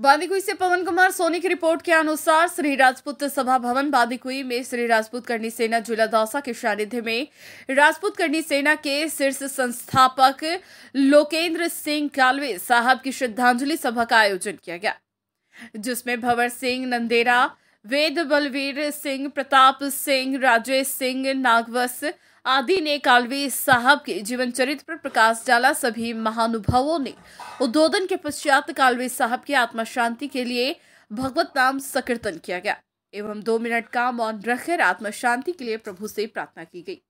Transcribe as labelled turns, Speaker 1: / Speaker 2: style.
Speaker 1: बांदीकुई से पवन कुमार सोनी की रिपोर्ट के अनुसार श्री राजपूत सभा भवन बांदीकुई में श्री राजपूत करनी सेना जिला दौसा के सानिध्य में राजपूत करनी सेना के शीर्ष संस्थापक लोकेन्द्र सिंह कालवे साहब की श्रद्धांजलि सभा का आयोजन किया गया जिसमें भवर सिंह नंदेरा वेद बलवीर सिंह प्रताप सिंह राजेश सिंह नागवस आदि ने कालवी साहब के जीवन चरित्र पर प्रकाश डाला सभी महानुभावों ने उद्बोधन के पश्चात कालवी साहब की आत्मा शांति के लिए भगवत नाम संकीर्तन किया गया एवं दो मिनट का मौन रखकर आत्मा शांति के लिए प्रभु से प्रार्थना की गई